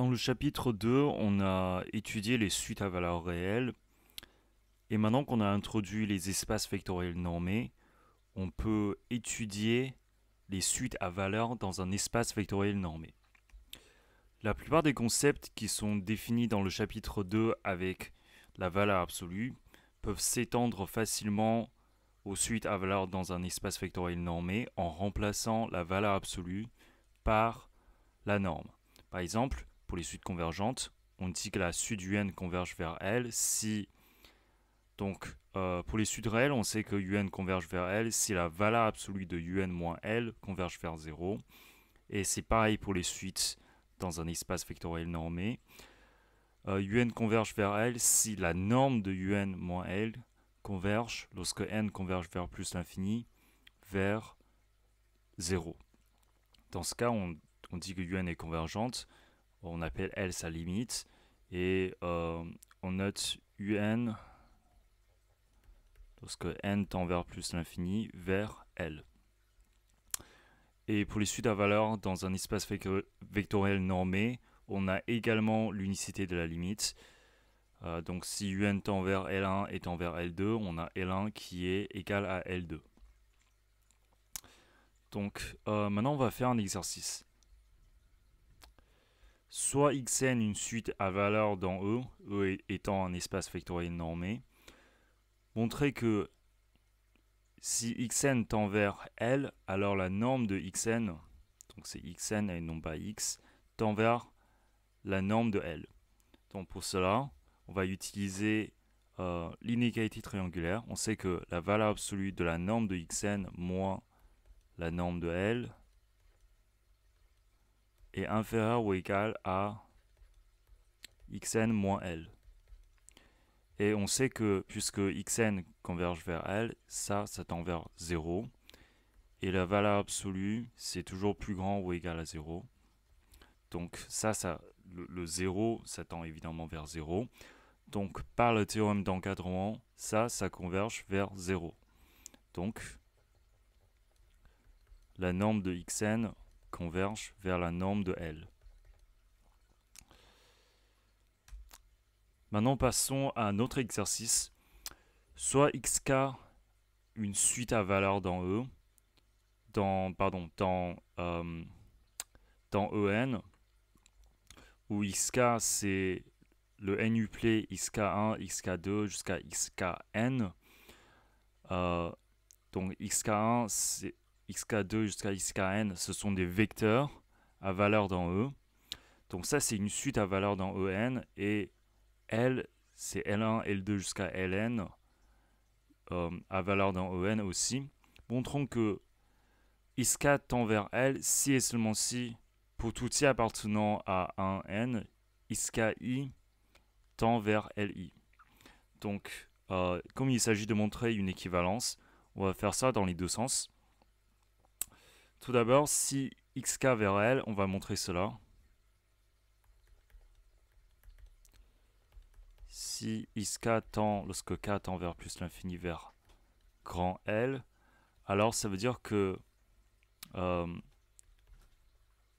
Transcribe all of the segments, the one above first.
Dans le chapitre 2, on a étudié les suites à valeur réelle. Et maintenant qu'on a introduit les espaces vectoriels normés, on peut étudier les suites à valeur dans un espace vectoriel normé. La plupart des concepts qui sont définis dans le chapitre 2 avec la valeur absolue peuvent s'étendre facilement aux suites à valeur dans un espace vectoriel normé en remplaçant la valeur absolue par la norme. Par exemple, pour les suites convergentes, on dit que la suite UN converge vers L si... Donc, euh, pour les suites réelles, on sait que UN converge vers L si la valeur absolue de UN moins L converge vers 0. Et c'est pareil pour les suites dans un espace vectoriel normé. UN euh, converge vers L si la norme de UN moins L converge, lorsque n converge vers plus l'infini, vers 0. Dans ce cas, on, on dit que UN est convergente on appelle L sa limite, et euh, on note UN, lorsque n tend vers plus l'infini, vers L. Et pour les suites à valeur dans un espace vectoriel normé, on a également l'unicité de la limite. Euh, donc si un tend vers L1 et tend vers L2, on a L1 qui est égal à L2. Donc euh, maintenant on va faire un exercice soit xn une suite à valeur dans E, E étant un espace vectoriel normé, montrer que si xn tend vers L, alors la norme de xn, donc c'est xn et non pas x, tend vers la norme de L. Donc pour cela, on va utiliser euh, l'inégalité triangulaire. On sait que la valeur absolue de la norme de xn moins la norme de L est inférieur ou égal à xn moins L. Et on sait que puisque xn converge vers L, ça, ça tend vers 0. Et la valeur absolue, c'est toujours plus grand ou égal à 0. Donc ça, ça le, le 0, ça tend évidemment vers 0. Donc par le théorème d'encadrement, ça, ça converge vers 0. Donc la norme de xn converge vers la norme de L. Maintenant, passons à un autre exercice. Soit xk une suite à valeur dans E, dans, pardon, dans, euh, dans en, où xk c'est le n xk1, xk2 jusqu'à xkn. Euh, donc xk1 c'est XK2 jusqu'à XKN, ce sont des vecteurs à valeur dans E. Donc ça, c'est une suite à valeur dans EN. Et L, c'est L1, L2 jusqu'à Ln euh, à valeur dans EN aussi. Montrons que XK tend vers L si et seulement si, pour tout i appartenant à 1n, XKI tend vers Li. Donc, euh, comme il s'agit de montrer une équivalence, on va faire ça dans les deux sens. Tout d'abord, si xk vers L, on va montrer cela. Si xk tend, lorsque k tend vers plus l'infini vers grand L, alors ça veut dire que euh,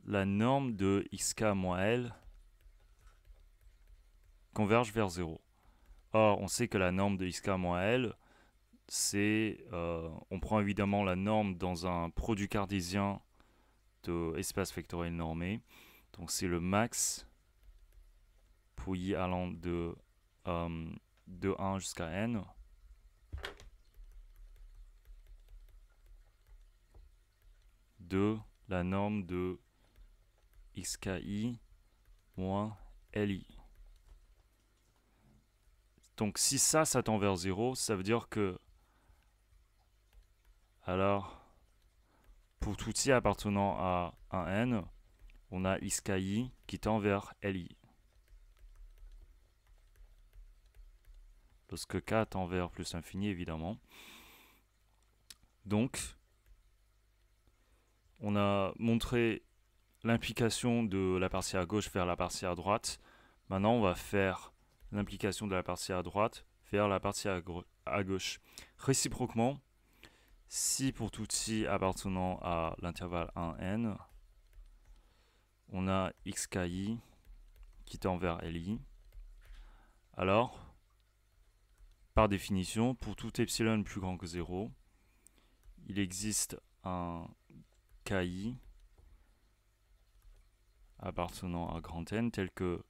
la norme de xk moins L converge vers 0. Or, on sait que la norme de xk moins L, c'est euh, on prend évidemment la norme dans un produit cartésien de espace vectoriel normé. Donc c'est le max pour allant de, euh, de 1 jusqu'à n. de la norme de xki moins li. Donc si ça, ça tend vers 0, ça veut dire que alors, pour tout i appartenant à un n, on a xki qui tend vers li. Lorsque k tend vers plus infini, évidemment. Donc, on a montré l'implication de la partie à gauche vers la partie à droite. Maintenant, on va faire l'implication de la partie à droite vers la partie à gauche. Réciproquement, si pour tout si appartenant à l'intervalle 1n, on a xki qui tend vers li, alors, par définition, pour tout epsilon plus grand que 0, il existe un ki appartenant à grand n tel que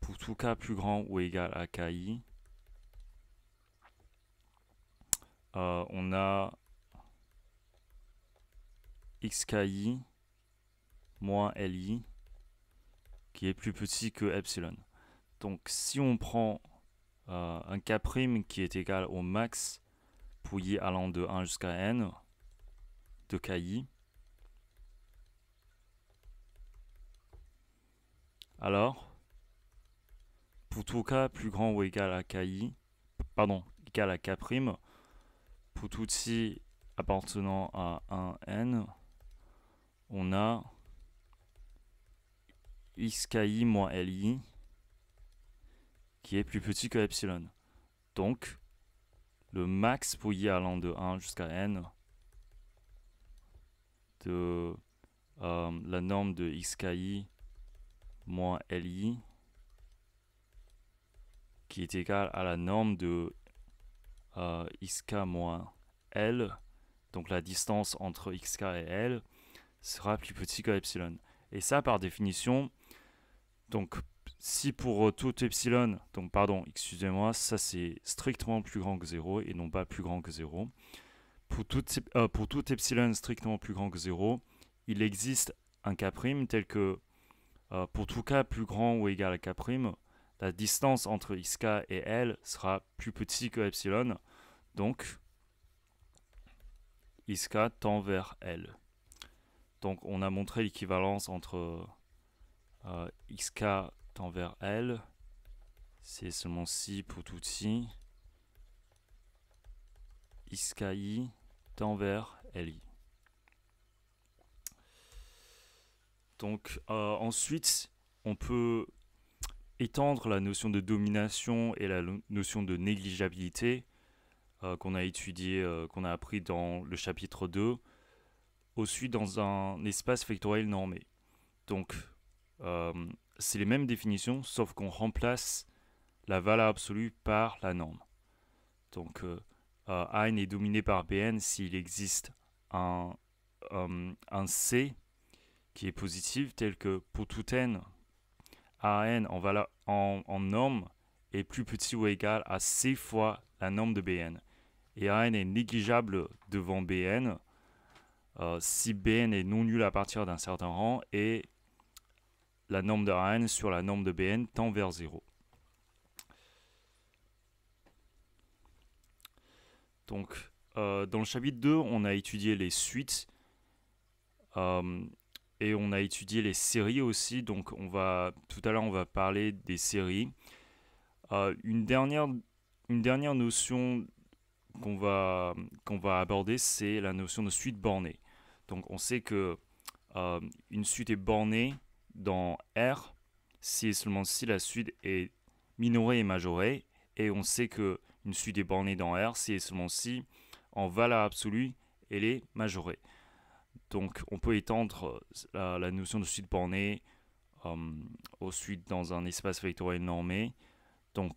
pour tout k plus grand ou égal à ki, euh, on a xki moins li qui est plus petit que epsilon. Donc si on prend euh, un k' qui est égal au max pour i allant de 1 jusqu'à n de ki, alors pour tout k plus grand ou égal à ki, pardon, égal à k', pour tout i appartenant à 1n, on a xki moins li qui est plus petit que epsilon. Donc, le max pour i allant de 1 jusqu'à n de euh, la norme de xki moins li qui est égal à la norme de xk euh, moins l, donc la distance entre xk et l, sera plus petit que epsilon. Et ça, par définition, donc si pour euh, tout epsilon, donc pardon, excusez-moi, ça c'est strictement plus grand que 0 et non pas plus grand que 0. Pour tout, euh, pour tout epsilon strictement plus grand que 0, il existe un K' tel que euh, pour tout K plus grand ou égal à K', la distance entre xk et L sera plus petit que epsilon, donc xk tend vers L. Donc on a montré l'équivalence entre euh, xk tend vers L, c'est seulement si pour tout si, xki tend vers li. Donc euh, ensuite, on peut étendre la notion de domination et la notion de négligeabilité euh, qu'on a étudié, qu'on a appris dans le chapitre 2 au sud dans un espace vectoriel normé. Donc, euh, c'est les mêmes définitions, sauf qu'on remplace la valeur absolue par la norme. Donc, euh, euh n est dominé par Bn s'il existe un, euh, C qui est positif, tel que pour tout n, AN en, en, en norme est plus petit ou égal à C fois la norme de Bn. Et AN est négligeable devant Bn euh, si Bn est non nul à partir d'un certain rang et la norme de Rn sur la norme de Bn tend vers 0. Donc, euh, dans le chapitre 2, on a étudié les suites euh, et on a étudié les séries aussi. Donc, on va tout à l'heure, on va parler des séries. une, dernière, une dernière notion qu'on va, qu'on va aborder, c'est la notion de suite bornée. Donc on sait que euh, une suite est bornée dans R si et seulement si la suite est minorée et majorée. Et on sait que une suite est bornée dans R si et seulement si en valeur absolue elle est majorée. Donc on peut étendre euh, la, notion de suite bornée euh, aux suites dans un espace vectoriel normé. Donc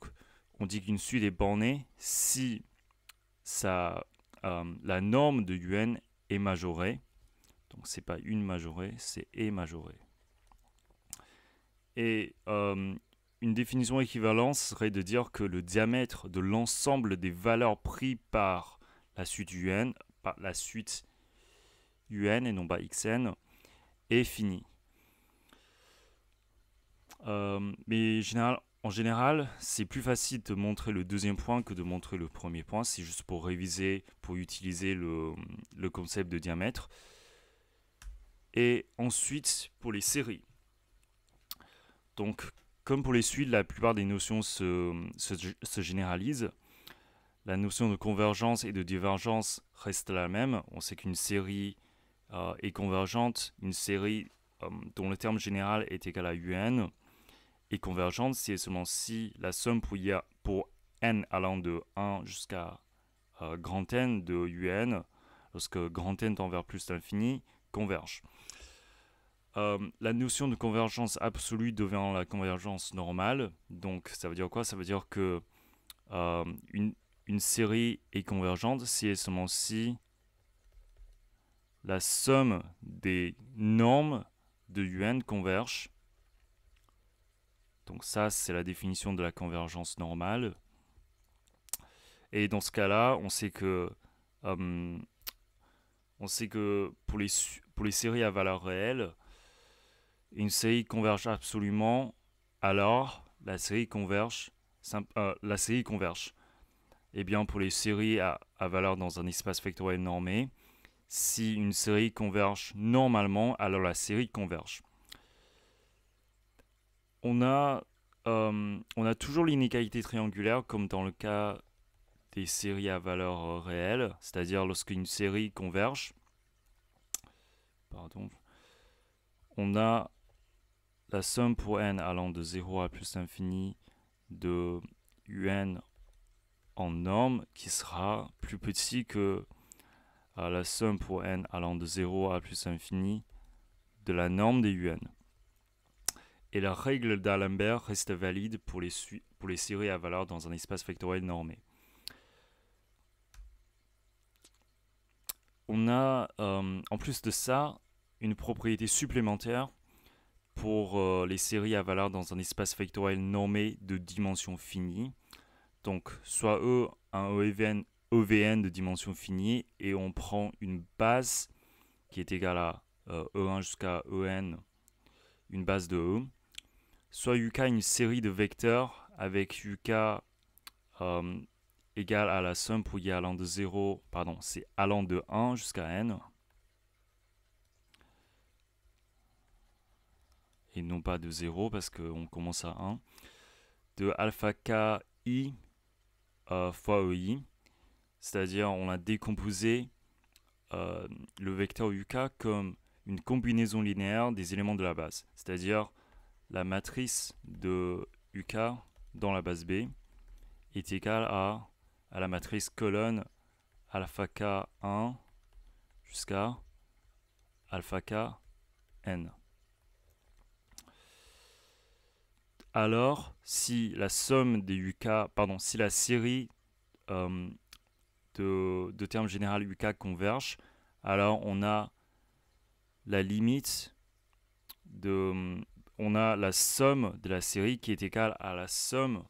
on dit qu'une suite est bornée si la norme de UN est majorée. Donc c'est pas une majorée, c'est et majorée. Et euh, une définition équivalente serait de dire que le diamètre de l'ensemble des valeurs prises par la suite UN, par la suite UN et non pas XN, est fini. Euh, mais en général, c'est plus facile de montrer le deuxième point que de montrer le premier point. C'est juste pour réviser, pour utiliser le concept de diamètre et ensuite pour les séries. Donc, comme pour les suites, la plupart des notions se, généralisent. La notion de convergence et de divergence reste la même. On sait qu'une série euh, est convergente, une série euh, dont le terme général est égal à UN est convergente si et seulement si la somme pour, pour n allant de 1 jusqu'à euh, grand n de UN, lorsque grand n tend vers plus l'infini, converge. Euh, la notion de convergence absolue devient la convergence normale. Donc ça veut dire quoi Ça veut dire que euh, une, série est convergente si et seulement si la somme des normes de UN converge. Donc ça, c'est la définition de la convergence normale. Et dans ce cas-là, on sait que euh, on sait que pour les pour les séries à valeur réelle, une série converge absolument, alors la série converge. Euh, la série converge. Eh bien, pour les séries à, valeur dans un espace vectoriel normé, si une série converge normalement, alors la série converge. On a, euh, on a toujours l'inégalité triangulaire comme dans le cas des séries à valeur euh, réelle, c'est-à-dire lorsqu'une série converge, on a la somme pour n allant de 0 à plus infini de un en norme qui sera plus petit que euh, la somme pour n allant de 0 à plus infini de la norme des un. Et la règle d'Alembert reste valide pour les, pour les séries à valeur dans un espace vectoriel normé. on a euh, en plus de ça une propriété supplémentaire pour euh, les séries à valeur dans un espace vectoriel normé de dimension finie. Donc soit E, un OVN, e e de dimension finie, et on prend une base qui est égale à E1 euh, e jusqu'à EN, une base de E. Soit UK, une série de vecteurs avec UK égale à la somme pour y allant de 0, pardon, c'est allant de 1 jusqu'à n. Et non pas de 0 parce qu'on commence à 1. De alpha k i euh, fois fois e ei. C'est-à-dire on a décomposé euh, le vecteur uk comme une combinaison linéaire des éléments de la base. C'est-à-dire la matrice de uk dans la base b est égale à à la matrice colonne alpha k1 jusqu'à alpha kn. Alors, si la somme des UK, pardon, si la série euh, de, de, termes général UK converge, alors on a la limite de, on a la somme de la série qui est égale à la somme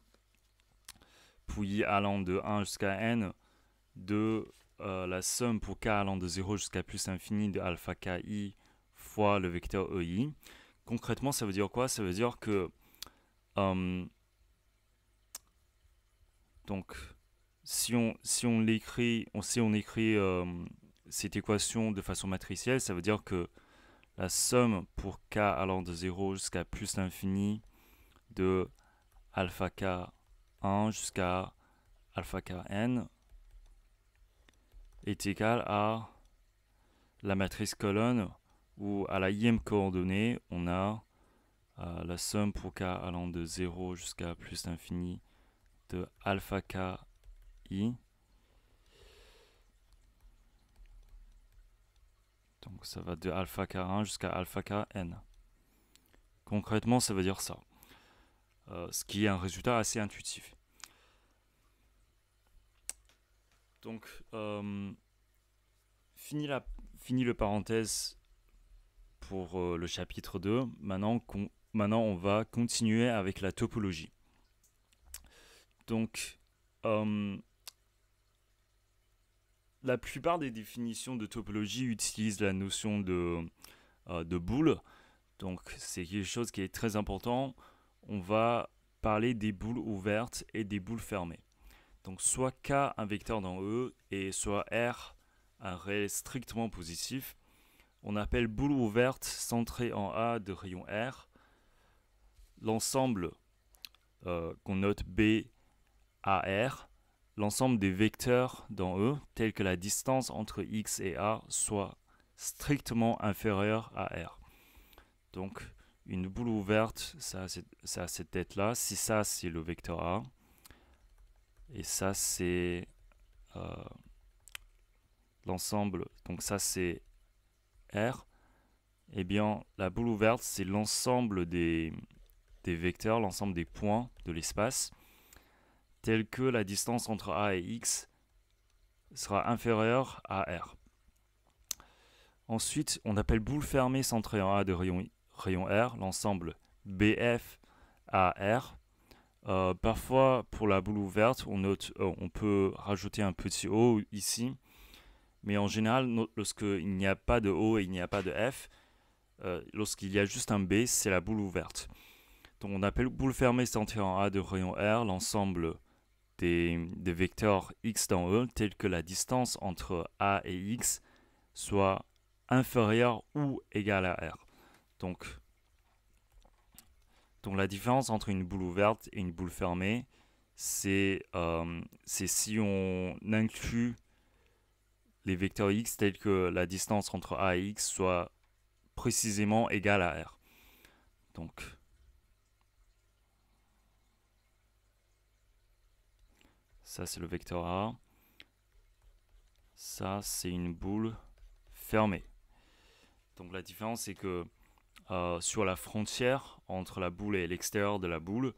i allant de 1 jusqu'à n, de euh, la somme pour k allant de 0 jusqu'à plus infini de alpha ki fois le vecteur ei. Concrètement, ça veut dire quoi Ça veut dire que... Euh, donc, si on, si on l'écrit, on, on écrit euh, cette équation de façon matricielle, ça veut dire que la somme pour k allant de 0 jusqu'à plus l'infini de alpha k jusqu'à alpha n est égal à la matrice colonne où à la ième coordonnée, on a euh, la somme pour k allant de 0 jusqu'à plus l'infini de alpha k i. Donc ça va de alpha k1 jusqu'à alpha k n Concrètement, ça veut dire ça. Euh, ce qui est un résultat assez intuitif. Donc, euh, fini, la, fini le parenthèse pour euh, le chapitre 2. Maintenant, maintenant, on va continuer avec la topologie. Donc, la plupart des définitions de topologie utilisent la notion de, de boule. Donc, c'est quelque chose qui est très important on va parler des boules ouvertes et des boules fermées. Donc soit K un vecteur dans E et soit R un réel strictement positif. On appelle boule ouverte centrée en A de rayon R l'ensemble euh, qu'on note B A R, l'ensemble des vecteurs dans E tels que la distance entre X et A soit strictement inférieure à R. Donc une boule ouverte, ça, ça a cette tête-là. Si ça, c'est le vecteur A. Et ça, c'est euh, l'ensemble. Donc ça, c'est R. Eh bien, la boule ouverte, c'est l'ensemble des, des vecteurs, l'ensemble des points de l'espace, tel que la distance entre A et X sera inférieure à R. Ensuite, on appelle boule fermée centrée en A de rayon rayon R, l'ensemble BF AR. R. Euh, parfois, pour la boule ouverte, on, note, euh, on peut rajouter un petit O ici. Mais en général, lorsqu'il n'y a pas de O et il n'y a pas de F, euh, lorsqu'il y a juste un B, c'est la boule ouverte. Donc on appelle boule fermée centrée en A de rayon R l'ensemble des, des, vecteurs x dans E tels que la distance entre A et x soit inférieure ou égale à R. Donc, donc la différence entre une boule ouverte et une boule fermée, euh, c'est si on inclut les vecteurs x tels que la distance entre a et x soit précisément égale à r. Donc, ça c'est le vecteur a. Ça c'est une boule fermée. Donc la différence c'est que euh, sur la frontière entre la boule et l'extérieur de la boule.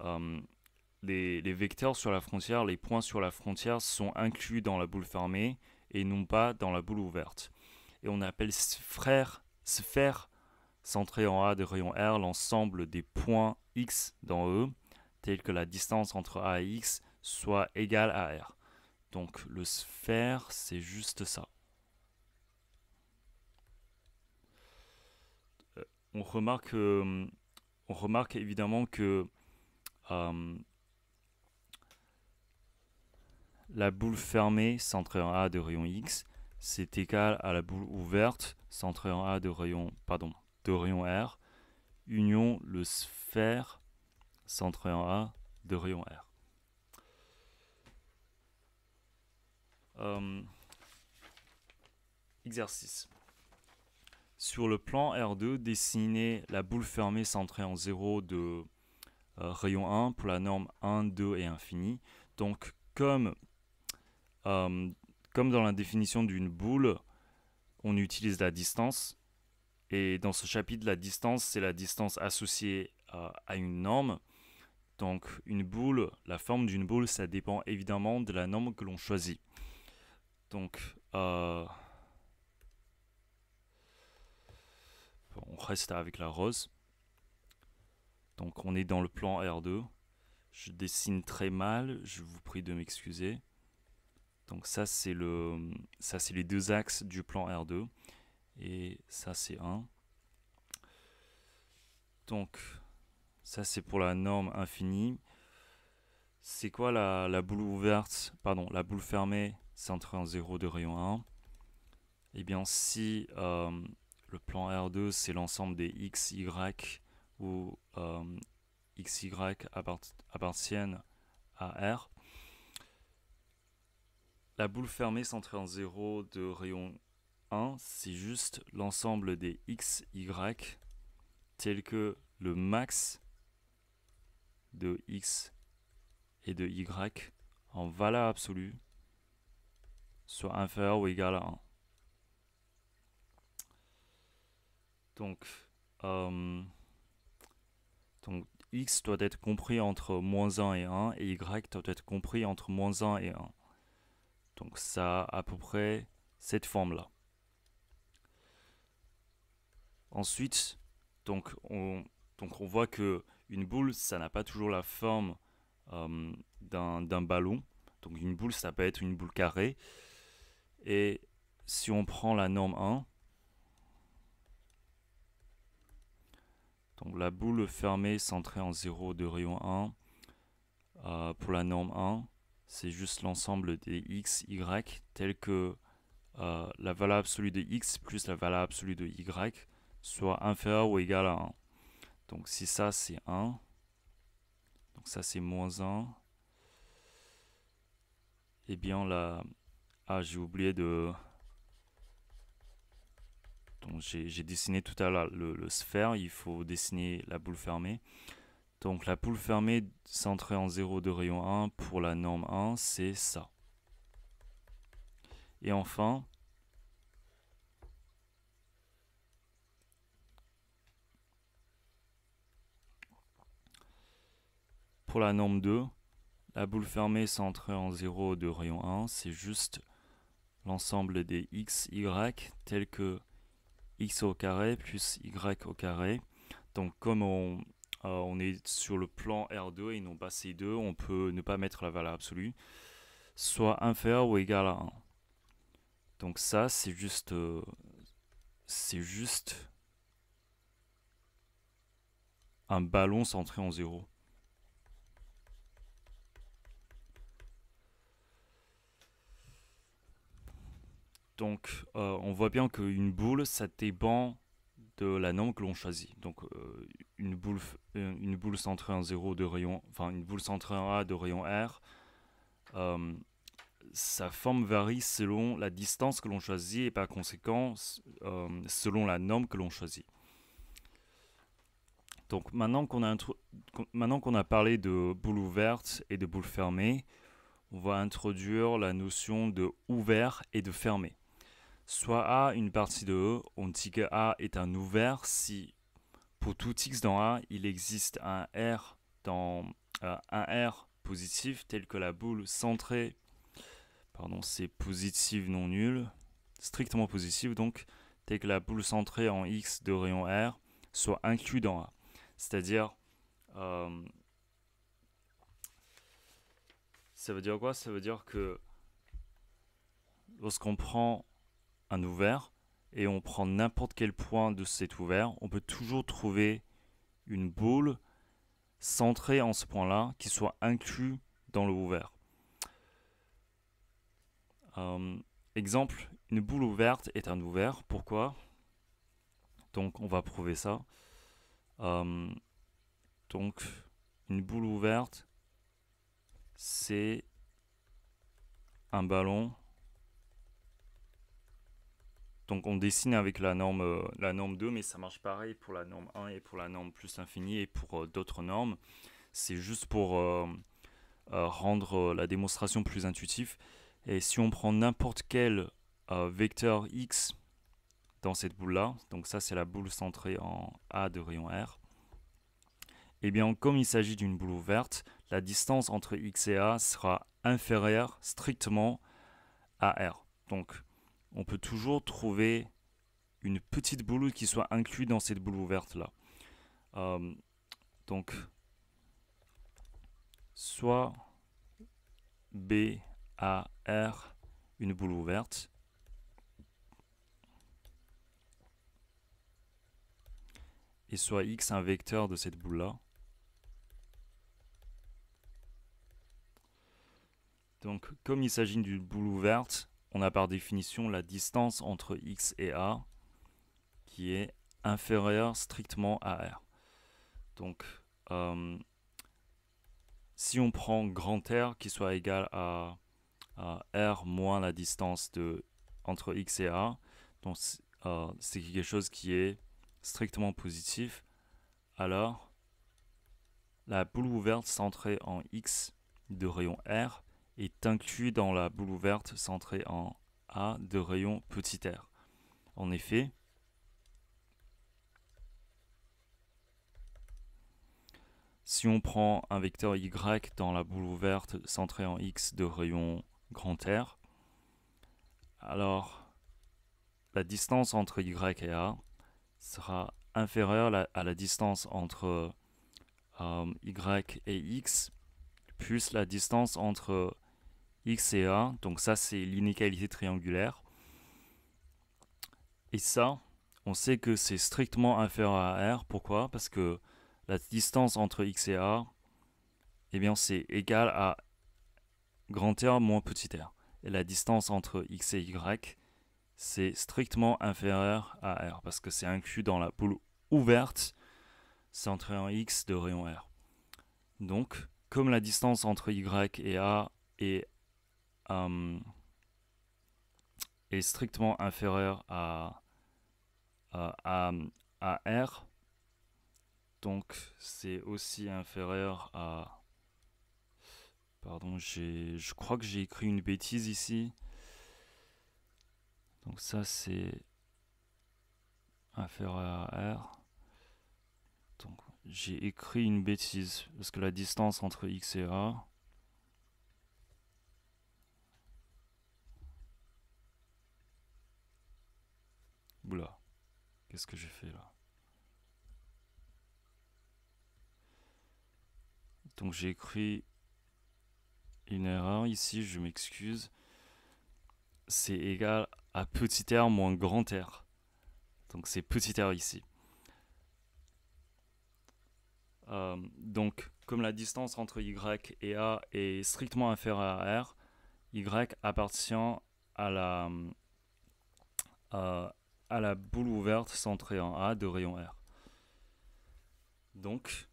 Euh, les, les, vecteurs sur la frontière, les points sur la frontière sont inclus dans la boule fermée et non pas dans la boule ouverte. Et on appelle sphère, sphère centrée en A de rayon R l'ensemble des points X dans E, tels que la distance entre A et X soit égale à R. Donc le sphère, c'est juste ça. on remarque, euh, on remarque évidemment que euh, la boule fermée, centrée en A de rayon X, c'est égal à la boule ouverte, centrée en A de rayon, pardon, de rayon R, union le sphère, centrée en A de rayon R. Euh, exercice. Sur le plan R2, dessiner la boule fermée centrée en 0 de euh, rayon 1 pour la norme 1, 2 et infini. Donc comme, euh, comme dans la définition d'une boule, on utilise la distance. Et dans ce chapitre, la distance, c'est la distance associée à une norme. Donc une boule, la forme d'une boule, ça dépend évidemment de la norme que l'on choisit. Donc, euh, on reste avec la rose. Donc on est dans le plan R2. Je dessine très mal, je vous prie de m'excuser. Donc ça c'est le ça c'est les deux axes du plan R2 et ça c'est 1. Donc ça c'est pour la norme infinie. C'est quoi la, la, boule ouverte Pardon, la boule fermée, centrée en 0 de rayon 1. Eh bien si euh, le plan R2, c'est l'ensemble des x, y où euh, x, y appartiennent à R. La boule fermée centrée en 0 de rayon 1, c'est juste l'ensemble des x, y tel que le max de x et de y en valeur absolue soit inférieur ou égal à 1. Euh, donc, x doit être compris entre moins 1 et 1, et y doit être compris entre moins 1 et 1. Donc ça a à peu près cette forme-là. Ensuite, donc on, voit que une boule, ça n'a pas toujours la forme euh, d'un ballon. Donc une boule, ça peut être une boule carrée. Et si on prend la norme 1, Donc la boule fermée centrée en 0 de rayon 1, euh, pour la norme 1, c'est juste l'ensemble des x, y, tel que euh, la valeur absolue de x plus la valeur absolue de y soit inférieure ou égale à 1. Donc si ça c'est 1, donc ça c'est moins 1, et eh bien là, ah j'ai oublié de j'ai dessiné tout à l'heure le, le, sphère, il faut dessiner la boule fermée. Donc la boule fermée centrée en 0 de rayon 1 pour la norme 1, c'est ça. Et enfin, pour la norme 2, la boule fermée centrée en 0 de rayon 1, c'est juste l'ensemble des x, y tel que x au carré plus y au carré. Donc comme on, euh, est sur le plan R2 et non pas C2, on peut ne pas mettre la valeur absolue, soit inférieur ou égal à 1. Donc ça, c'est juste... Euh, c'est juste un ballon centré en 0. Donc, euh, on voit bien qu'une boule, ça dépend de la norme que l'on choisit. Donc, euh, euh, une, boule, centrée en 0 de rayon, enfin, une boule centrée en A de rayon R, sa forme varie selon la distance que l'on choisit et par conséquent, selon la norme que l'on choisit. Donc, maintenant qu'on a, maintenant qu'on a parlé de boule ouverte et de boule fermée, on va introduire la notion de ouvert et de fermé soit A, une partie de E, on dit que A est un ouvert si pour tout x dans A, il existe un R, dans, euh, un R positif tel que la boule centrée, pardon, c'est positive non nulle, strictement positive donc, tel que la boule centrée en X de rayon R soit inclus dans A. C'est-à-dire, euh, ça veut dire quoi Ça veut dire que lorsqu'on prend un ouvert et on prend n'importe quel point de cet ouvert, on peut toujours trouver une boule centrée en ce point-là qui soit inclus dans le ouvert. Euh, exemple, une boule ouverte est un ouvert. Pourquoi Donc, on va prouver ça. Euh, donc, une boule ouverte, c'est un ballon donc on dessine avec la norme, euh, la norme 2, mais ça marche pareil pour la norme 1 et pour la norme plus l'infini et pour euh, d'autres normes. C'est juste pour euh, rendre la démonstration plus intuitive. Et si on prend n'importe quel vecteur x dans cette boule-là, donc ça c'est la boule centrée en A de rayon R, et eh bien comme il s'agit d'une boule ouverte, la distance entre x et A sera inférieure strictement à R. Donc on peut toujours trouver une petite boule qui soit inclue dans cette boule ouverte là. Euh, donc, soit B, A, R, une boule ouverte. Et soit X, un vecteur de cette boule là. Donc, comme il s'agit d'une boule ouverte, on a par définition la distance entre x et a qui est inférieure strictement à r. Donc, euh, si on prend grand R qui soit égal à, R moins la distance de, entre X et A, donc euh, c'est quelque chose qui est strictement positif, alors la boule ouverte centrée en X de rayon R est inclus dans la boule ouverte centrée en A de rayon petit r. En effet, si on prend un vecteur y dans la boule ouverte centrée en x de rayon grand R, alors la distance entre y et a sera inférieure à la distance entre euh, y et x, plus la distance entre x et A, Donc ça, c'est l'inégalité triangulaire. Et ça, on sait que c'est strictement inférieur à R. Pourquoi Parce que la distance entre x et A, eh bien, c'est égal à grand R moins petit r. Et la distance entre x et y, c'est strictement inférieur à R. Parce que c'est inclus dans la poule ouverte centrée en x de rayon R. Donc, comme la distance entre y et A est euh, est strictement inférieur à, à, à, R. Donc c'est aussi inférieur à... Pardon, je crois que j'ai écrit une bêtise ici. Donc ça c'est inférieur à R. Donc j'ai écrit une bêtise parce que la distance entre X et A, là Qu'est-ce que j'ai fait là Donc j'ai écrit une erreur ici, je m'excuse. C'est égal à petit r moins grand r. Donc c'est petit r ici. Euh, donc comme la distance entre y et a est strictement inférieure à r, y appartient à la, euh, à la boule ouverte centrée en A de rayon R. Donc,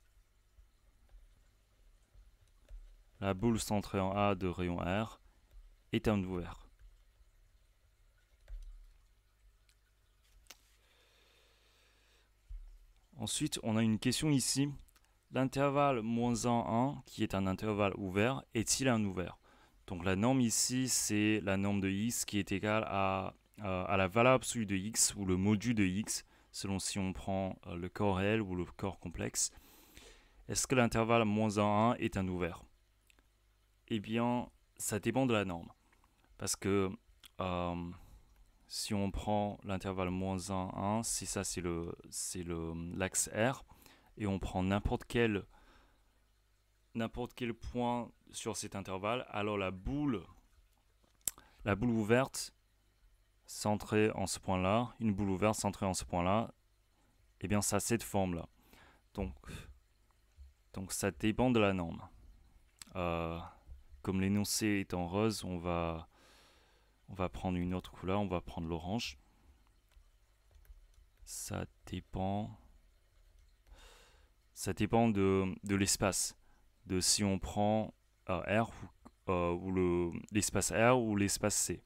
la boule centrée en A de rayon R est un ouvert. Ensuite, on a une question ici. L'intervalle moins 1, 1, qui est un intervalle ouvert, est-il un ouvert Donc la norme ici, c'est la norme de x qui est égale à euh, à la valeur absolue de x ou le module de x, selon si on prend euh, le corps réel ou le corps complexe, est-ce que l'intervalle moins 1, 1 est un ouvert Eh bien, ça dépend de la norme. Parce que euh, si on prend l'intervalle moins 1, 1, si ça c'est le c'est l'axe R, et on prend n'importe quel n'importe quel point sur cet intervalle, alors la boule la boule ouverte centré en ce point-là, une boule ouverte centrée en ce point-là, eh bien ça a cette forme-là. Donc, donc ça dépend de la norme. Euh, comme l'énoncé est en rose, on va, on va prendre une autre couleur, on va prendre l'orange. Ça dépend, ça dépend de, l'espace, de si on prend euh, ou, euh, l'espace R ou l'espace C.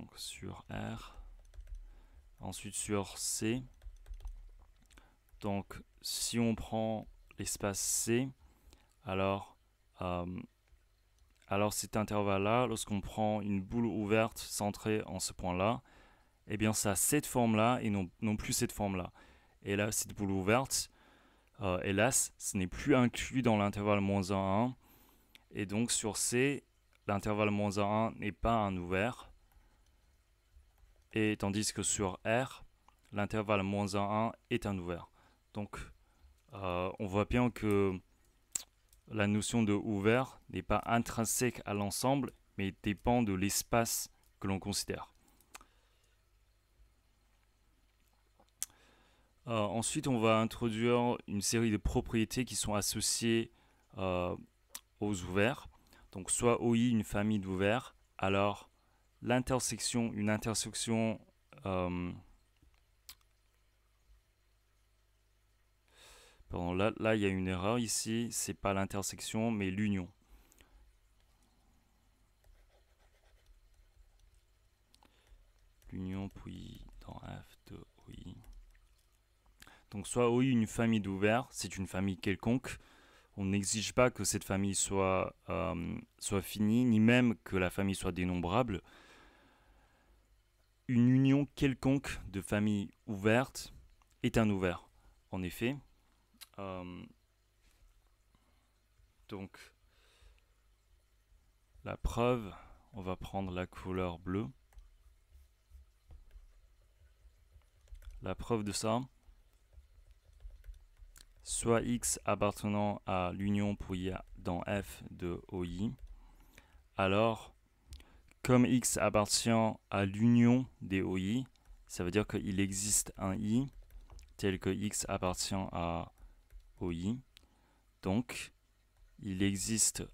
donc sur R, ensuite sur C. Donc si on prend l'espace C, alors, euh, alors cet intervalle-là, lorsqu'on prend une boule ouverte centrée en ce point-là, eh bien ça a cette forme-là et non, plus cette forme-là. Et là, cette boule ouverte, euh, hélas, ce n'est plus inclus dans l'intervalle moins 1, 1. Et donc sur C, l'intervalle moins 1, 1 n'est pas un ouvert et tandis que sur R, l'intervalle moins 1, 1 est un ouvert. Donc, euh, on voit bien que la notion de ouvert n'est pas intrinsèque à l'ensemble, mais dépend de l'espace que l'on considère. Euh, ensuite, on va introduire une série de propriétés qui sont associées euh, aux ouverts. Donc, soit OI, une famille d'ouverts, alors l'intersection, une intersection euh, là, là, il y a une erreur ici, c'est pas l'intersection, mais l'union. L'union, puis dans F de OI. Donc, soit OI, une famille d'ouverts c'est une famille quelconque. On n'exige pas que cette famille soit, euh, soit finie, ni même que la famille soit dénombrable une union quelconque de famille ouverte est un ouvert. En effet, euh, donc la preuve, on va prendre la couleur bleue. La preuve de ça, soit x appartenant à l'union pour y dans f de OI, alors comme X appartient à l'union des OI, ça veut dire qu'il existe un I tel que X appartient à OI. Donc, il existe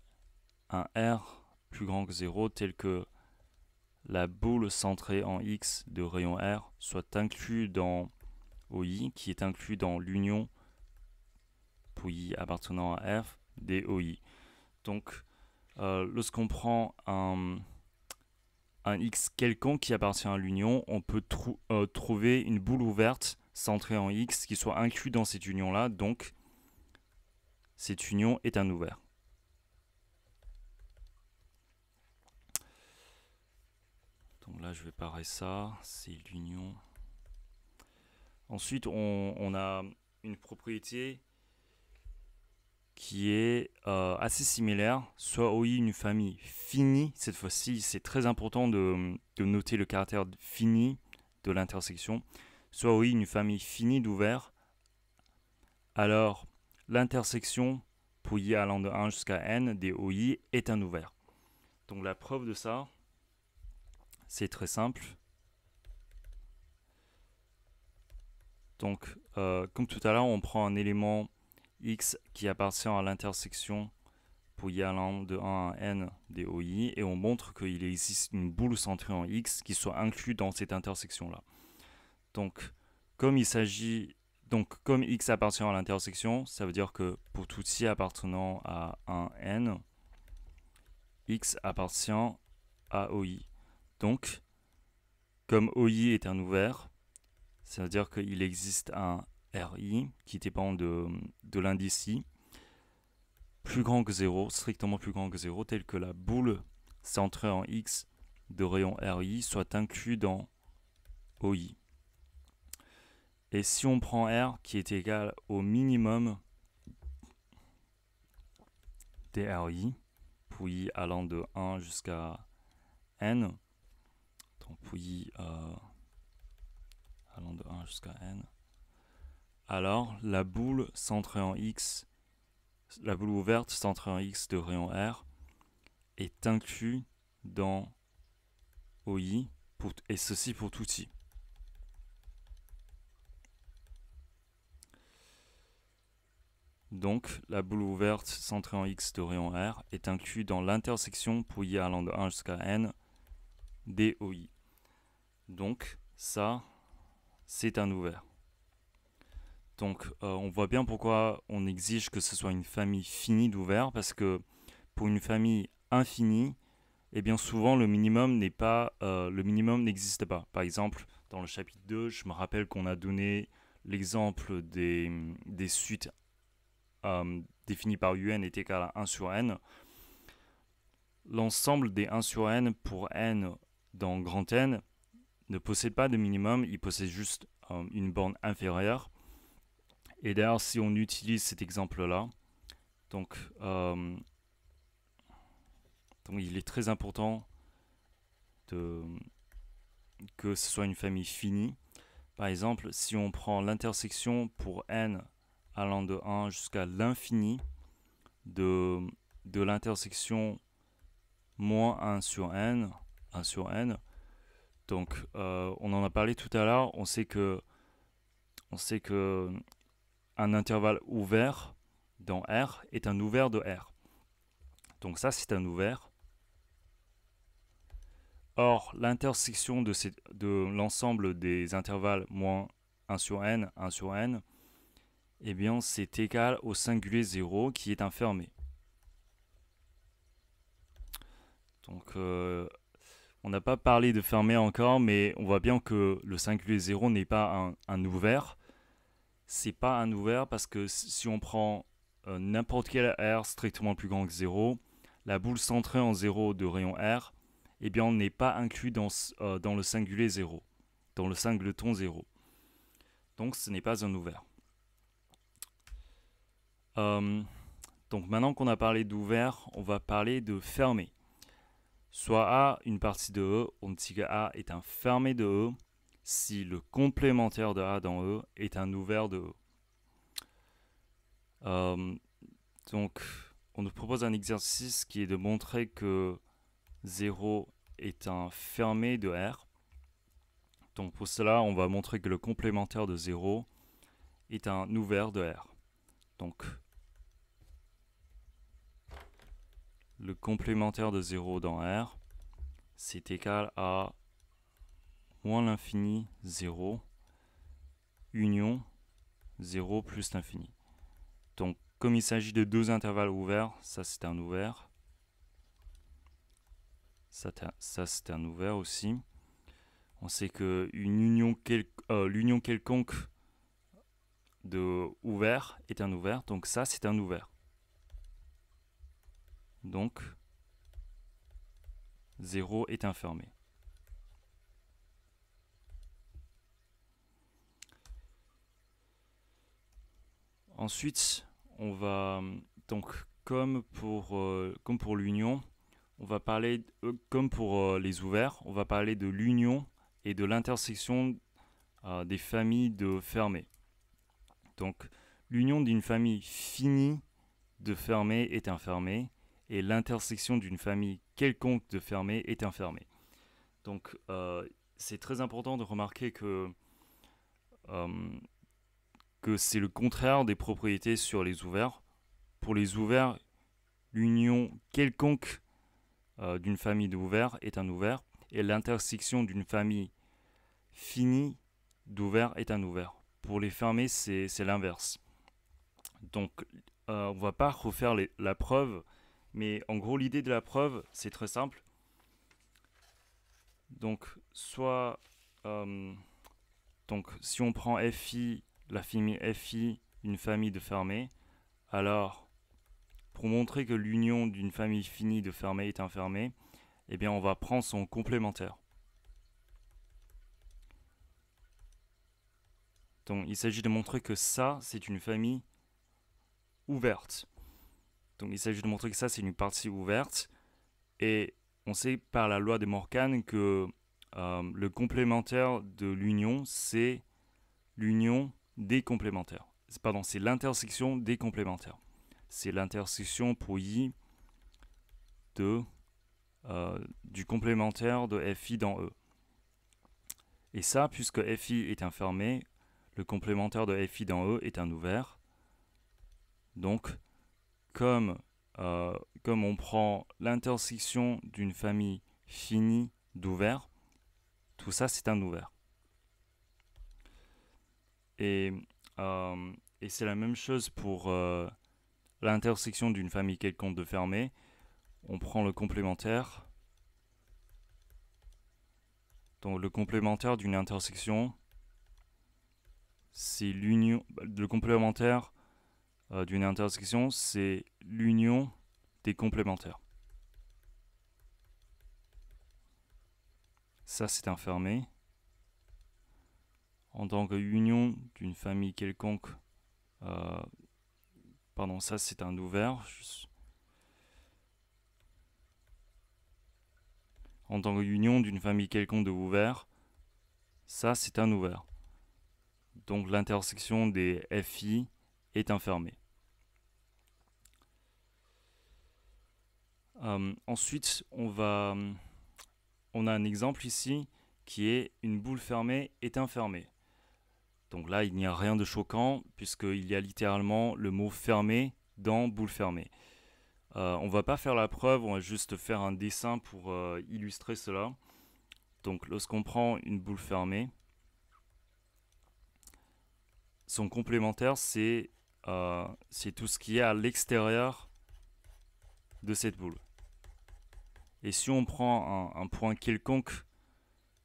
un R plus grand que 0 tel que la boule centrée en X de rayon R soit inclue dans OI, qui est inclus dans l'union pour I appartenant à R des OI. Donc, euh, lorsqu'on prend un un X quelconque qui appartient à l'union, on peut euh, trouver une boule ouverte centrée en X qui soit inclus dans cette union-là, donc cette union est un ouvert. Donc là, je vais parer ça, c'est l'union. Ensuite, on, a une propriété qui est euh, assez similaire. soit OI une famille finie, cette fois-ci, c'est très important de, noter le caractère fini de l'intersection. soit OI une famille finie d'ouvert. Alors, l'intersection pour i allant de 1 jusqu'à n des OI est un ouvert. Donc la preuve de ça, c'est très simple. Donc, euh, comme tout à l'heure, on prend un élément X qui appartient à l'intersection pour y allant de 1 à n des OI et on montre qu'il existe une boule centrée en X qui soit inclue dans cette intersection-là. Donc, comme il s'agit, donc comme X appartient à l'intersection, ça veut dire que pour tout i appartenant à 1 n, X appartient à OI. Donc, comme OI est un ouvert, ça veut dire qu'il existe un RI, qui dépend de, l'indice I, plus grand que 0, strictement plus grand que 0, tel que la boule centrée en X de rayon RI soit inclus dans OI. Et si on prend R qui est égal au minimum des RI, pour allant de 1 jusqu'à N, donc pour euh, allant de 1 jusqu'à N, alors la boule centrée en X, la boule ouverte centrée en X de rayon R est inclue dans OI et ceci pour tout I. Donc la boule ouverte centrée en X de rayon R est inclue dans l'intersection pour I allant de 1 jusqu'à N OI. Donc ça, c'est un ouvert. Donc euh, on voit bien pourquoi on exige que ce soit une famille finie d'ouverts, parce que pour une famille infinie, et eh bien souvent euh, le minimum n'existe pas. Par exemple, dans le chapitre 2, je me rappelle qu'on a donné l'exemple des, suites euh, définies par UN est égal à 1 sur n. L'ensemble des 1 sur n pour n dans grand N ne possède pas de minimum, il possède juste une borne inférieure. Et d'ailleurs, si on utilise cet exemple-là, donc, euh, il est très important que ce soit une famille finie. Par exemple, si on prend l'intersection pour n allant de 1 jusqu'à l'infini de, de l'intersection moins 1 sur n, 1 sur n, donc euh, on en a parlé tout à l'heure, on sait que on sait que un intervalle ouvert dans R est un ouvert de R. Donc ça, c'est un ouvert. Or, l'intersection de, l'ensemble des intervalles moins 1 sur n, 1 sur n, eh bien, c'est égal au singulier 0 qui est un fermé. Donc, euh, on n'a pas parlé de fermé encore, mais on voit bien que le singulier 0 n'est pas un ouvert, c'est pas un ouvert parce que si on prend euh, n'importe quel R strictement plus grand que 0, la boule centrée en 0 de rayon R, eh bien on n'est pas inclus dans, euh, le singulier 0, dans le singleton 0. Donc ce n'est pas un ouvert. Euh, donc maintenant qu'on a parlé d'ouvert, on va parler de fermé. Soit A, une partie de E, on dit que A est un fermé de E, si le complémentaire de A dans E est un ouvert de E. donc, on nous propose un exercice qui est de montrer que 0 est un fermé de R. Donc pour cela, on va montrer que le complémentaire de 0 est un ouvert de R. Donc, le complémentaire de 0 dans R, c'est égal à moins l'infini 0 union 0 plus l'infini. Donc comme il s'agit de deux intervalles ouverts, ça c'est un ouvert, ça, c'est un ouvert aussi. On sait que une union euh, l'union quelconque de ouvert est un ouvert, donc ça c'est un ouvert. Donc 0 est un fermé. Ensuite, on va donc comme pour euh, comme pour l'union, on va parler euh, comme pour euh, les ouverts, on va parler de l'union et de l'intersection des familles de fermés. Donc l'union d'une famille finie de fermés est fermé et l'intersection d'une famille quelconque de fermés est fermé. Donc c'est très important de remarquer que c'est le contraire des propriétés sur les ouverts. Pour les ouverts, l'union quelconque euh, d'une famille d'ouverts est un ouvert et l'intersection d'une famille finie d'ouverts est un ouvert. Pour les fermés, c'est l'inverse. Donc, euh, on ne va pas refaire la preuve, mais en gros, l'idée de la preuve, c'est très simple. Donc, soit. Euh, donc, si on prend fi la famille FI une famille de fermé. alors pour montrer que l'union d'une famille finie de fermé est fermé, eh bien on va prendre son complémentaire. Donc il s'agit de montrer que ça, c'est une famille ouverte. Donc il s'agit de montrer que ça, c'est une partie ouverte. Et on sait par la loi de Morgan que euh, le complémentaire de l'union, c'est l'union des complémentaires. Pardon, c'est l'intersection des complémentaires. C'est l'intersection pour i de, euh, du complémentaire de fi dans E. Et ça, puisque fi est un fermé, le complémentaire de fi dans E est un ouvert. Donc, comme, euh, comme on prend l'intersection d'une famille finie d'ouverts, tout ça c'est un ouvert. Euh, et, c'est la même chose pour euh, l'intersection d'une famille quelconque de fermés. On prend le complémentaire. Donc le complémentaire d'une intersection, c'est l'union... Le complémentaire euh, d'une intersection, c'est l'union des complémentaires. Ça, c'est un fermé en tant que union d'une famille quelconque. Euh, pardon, ça c'est un ouvert. En tant qu'union d'une famille quelconque de ouverts, ça c'est un ouvert. Donc l'intersection des FI est un fermé. Euh, ensuite, on va, on a un exemple ici qui est une boule fermée est fermé. Donc là, il n'y a rien de choquant, puisqu'il y a littéralement le mot fermé dans boule fermée. On euh, on va pas faire la preuve, on va juste faire un dessin pour euh, illustrer cela. Donc lorsqu'on prend une boule fermée, son complémentaire, euh, c'est tout ce qui est à l'extérieur de cette boule. Et si on prend un point quelconque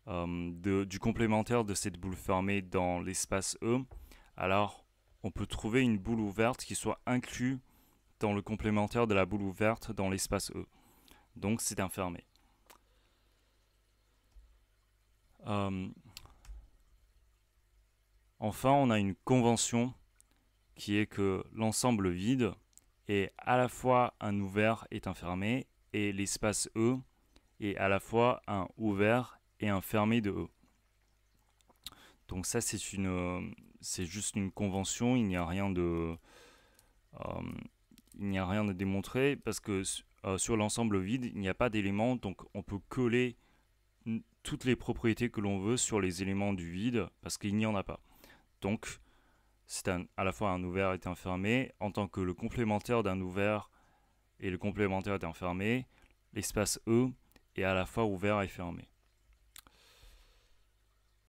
euh, de, du complémentaire de cette boule fermée dans l'espace E, alors on peut trouver une boule ouverte qui soit inclue dans le complémentaire de la boule ouverte dans l'espace E. Donc c'est un fermé. Euh, enfin, on a une convention qui est que l'ensemble vide est à la fois un ouvert et un fermé, et l'espace E est à la fois un ouvert et un fermé de E. Donc ça, c'est une, euh, c'est juste une convention. Il n'y a rien de, euh, il n'y a rien de démontrer parce que euh, sur l'ensemble vide, il n'y a pas d'éléments, donc on peut coller toutes les propriétés que l'on veut sur les éléments du vide parce qu'il n'y en a pas. Donc c'est à la fois un ouvert et un fermé. En tant que le complémentaire d'un ouvert et le complémentaire d'un fermé, l'espace E est à la fois ouvert et fermé.